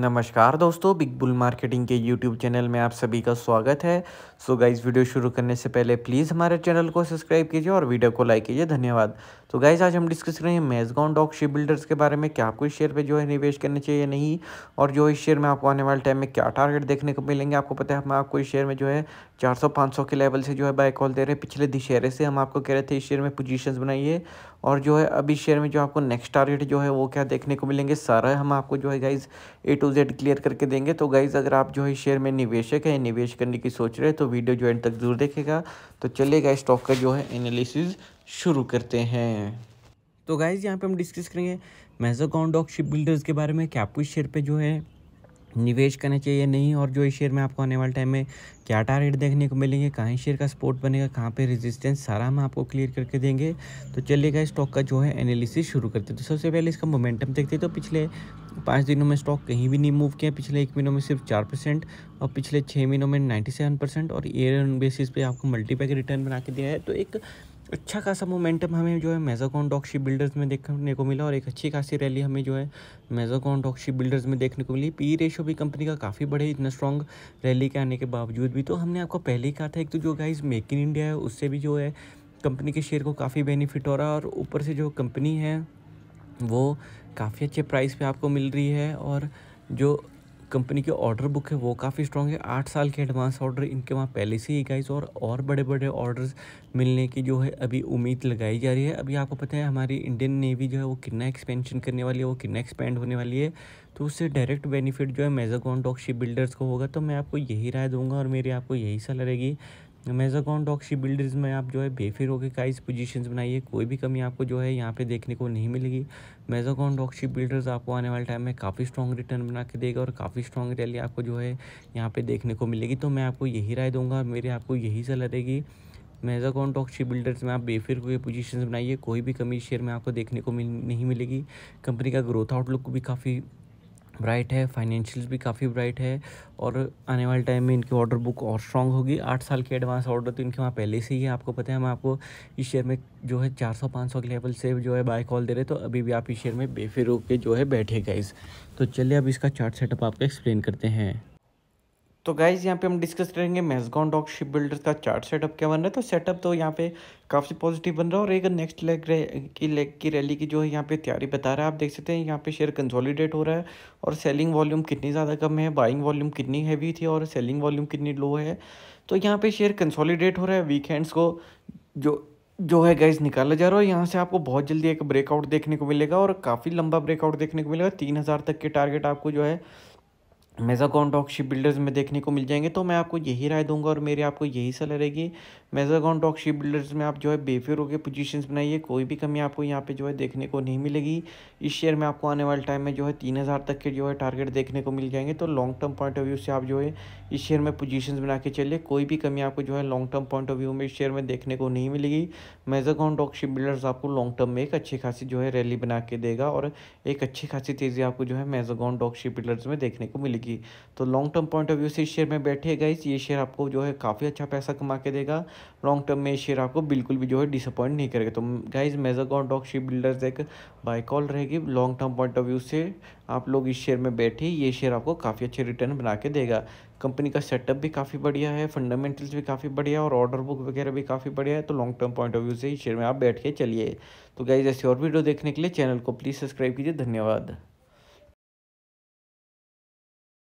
नमस्कार दोस्तों big bull marketing के यूट्यूब चैनल में आप सभी का स्वागत है सो गाइज वीडियो शुरू करने से पहले प्लीज़ हमारे चैनल को सब्सक्राइब कीजिए और वीडियो को लाइक कीजिए धन्यवाद तो गाइज आज हम डिस्कस करेंगे मेजगॉन डॉक शिप बिल्डर्स के बारे में क्या आपको इस शेयर पर जो है निवेश करना चाहिए नहीं और जो इस शेयर में आपको आने वाले टाइम में क्या टारगेट देखने को मिलेंगे आपको पता है हम आपको इस शेयर में जो है चार सौ के लेवल से जो है बाय कॉल दे रहे हैं पिछले दशहरे से हम आपको कह रहे थे इस शेयर में पोजिशन बनाइए और जो है अभी शेयर में जो आपको नेक्स्ट टारगेट जो है वो क्या देखने को मिलेंगे सारा हम आपको जो है guys A to Z clear करके देंगे तो गाइज अगर आप जो है शेयर में निवेशक है निवेश करने की सोच रहे तो वीडियो जो एंड तक जरूर देखेगा तो चलेगा स्टॉक का जो है एनालिसिस शुरू करते हैं तो गाइज यहाँ पे हम डिस्कस करेंगे मेजोकॉन डॉक शिप बिल्डर्स के बारे में क्या आपको इस शेयर पे जो है निवेश करना चाहिए नहीं और जो इस शेयर में आपको आने वाले टाइम में क्या टारगेट देखने को मिलेंगे कहाँ शेयर का सपोर्ट बनेगा कहाँ पे रेजिस्टेंस सारा हम आपको क्लियर करके देंगे तो चलिएगा स्टॉक का जो है एनालिसिस शुरू करते हैं तो सबसे पहले इसका मोमेंटम देखते हैं तो पिछले पाँच दिनों में स्टॉक कहीं भी नहीं मूव किया पिछले एक महीनों में सिर्फ चार परसेंट और पिछले छः महीनों में नाइन्टी सेवन परसेंट और ईयर बेसिस पर आपको मल्टीपैक रिटर्न बना के दिया है तो एक अच्छा खासा मोमेंटम हमें जो है मेजाकॉन डॉक्शी बिल्डर्स में देखने को मिला और एक अच्छी खासी रैली हमें जो है मेजाकॉन डॉक्शी बिल्डर्स में देखने को मिली पी रेशो भी कंपनी का काफ़ी बड़े इतना स्ट्रॉन्ग रैली के आने के बावजूद भी तो हमने आपको पहले ही कहा था एक तो जो गाइज मेक इन इंडिया है उससे भी जो है कंपनी के शेयर को काफ़ी बेनिफिट हो रहा है और ऊपर से जो कंपनी है वो काफ़ी अच्छे प्राइस पर आपको मिल रही है और जो कंपनी के ऑर्डर बुक है वो काफ़ी स्ट्रॉन्ग है आठ साल के एडवांस ऑर्डर इनके वहाँ पहले से ही गाइज और और बड़े बड़े ऑर्डर्स मिलने की जो है अभी उम्मीद लगाई जा रही है अभी आपको पता है हमारी इंडियन नेवी जो है वो कितना एक्सपेंशन करने वाली है वो कितना एक्सपेंड होने वाली है तो उससे डायरेक्ट बेनिफिट जो है मेजागॉन डॉक शिप बिल्डर्स को होगा तो मैं आपको यही राय दूंगा और मेरी आपको यही सलाह रहेगी मेज़ाकॉन डॉक्शी बिल्डर्स में आप जो है बेफिर होकर काइज पोजीशंस बनाइए कोई भी कमी आपको जो है यहाँ पे देखने को नहीं मिलेगी मेज़ाकॉन डॉक्शी बिल्डर्स आपको आने वाले टाइम में काफ़ी स्ट्रॉन्ग रिटर्न बना के देगा और काफ़ी स्ट्रॉन्ग रैली आपको जो है यहाँ पे देखने को मिलेगी तो मैं आपको यही राय दूंगा मेरे आपको यही सलाह रहेगी मेजाकॉन टॉक शिप बिल्डर्स में आप बेफिर हुए पोजिशन बनाइए कोई भी कमी शेयर में आपको देखने को मिल नहीं मिलेगी कंपनी का ग्रोथ आउटलुक भी काफ़ी ब्राइट है फाइनेंशियल भी काफ़ी ब्राइट है और आने वाले टाइम में इनकी ऑर्डर बुक और स्ट्रॉन्ग होगी आठ साल के एडवांस ऑर्डर तो इनके वहाँ पहले से ही है आपको पता है हम आपको इस शेयर में जो है चार सौ पाँच सौ के लेवल से जो है बाय कॉल दे रहे तो अभी भी आप इस शेयर में बेफिर होकर जो है बैठे गए तो चलिए अब इसका चार्ट सेटअप आपको एक्सप्लेन करते हैं तो गाइज यहाँ पे हम डिस्कस करेंगे मेजगॉन डॉक शिप बिल्डर्स का चार्ट सेटअप क्या बन रहा है तो सेटअप तो यहाँ पे काफ़ी पॉजिटिव बन रहा है और एक नेक्स्ट लेग की लेग की रैली की जो है यहाँ पे तैयारी बता रहा है आप देख सकते हैं यहाँ पे शेयर कंसोलिडेट हो रहा है और सेलिंग वॉल्यूम कितनी ज़्यादा कम है बाइंग वॉल्यूम कितनी हैवी थी और सेलिंग वॉल्यूम कितनी लो है तो यहाँ पर शेयर कंसॉलीडेट हो रहा है वीकेंड्स को जो जो है गाइज निकाला जा रहा है यहाँ से आपको बहुत जल्दी एक ब्रेकआउट देखने को मिलेगा और काफ़ी लंबा ब्रेकआउट देखने को मिलेगा तीन हज़ार तक के टारगेट आपको जो है मेजागॉन डॉग शिप बिल्डर्स में देखने को मिल जाएंगे तो मैं आपको यही राय दूंगा और मेरी आपको यही सलाह रहेगी मेजागॉन डॉग शिप बिल्डर्स में आप जो है बेफिर होकर पोजीशंस बनाइए कोई भी कमी आपको यहाँ पे जो है देखने को नहीं मिलेगी इस शेयर में आपको आने वाले टाइम में जो है तीन हज़ार तक के जो है टारगेट देखने को मिल जाएंगे तो long term point of view से आप जो है इस शेयर में पोजिशन बना के चलिए कोई भी कमी आपको जो है long term point of view में इस शेयर में देखने को नहीं मिलेगी मेजागॉन डॉग शिप बिल्डर्स आपको लॉन्ग टर्म में एक अच्छी खासी जो है रैली बना के देगा और एक अच्छी खासी तेज़ी आपको जो है मेजागॉन डॉक शिप बिल्डर्स में देखने को मिलेगी जाएगी तो long term point of view से इस शेयर में बैठे गए ये शेयर आपको जो है काफ़ी अच्छा पैसा कमा के देगा लॉन्ग टर्म में शेयर आपको बिल्कुल भी जो है डिसअपॉइंट नहीं करेगा तो guys Mazagon dock ship builders एक बाई कॉल रहेगी long term point of view से आप लोग इस शेयर में बैठे ये शेयर आपको काफ़ी अच्छे रिटर्न बना के देगा कंपनी का सेटअप भी काफ़ी बढ़िया है फंडामेंटल्स भी काफ़ी बढ़िया और ऑर्डर बुक वगैरह भी काफ़ी बढ़िया है तो long term point of view से इस शेयर में आप बैठ के चलिए तो गाइज ऐसी और वीडियो देखने के लिए चैनल को प्लीज़ सब्सक्राइब कीजिए धन्यवाद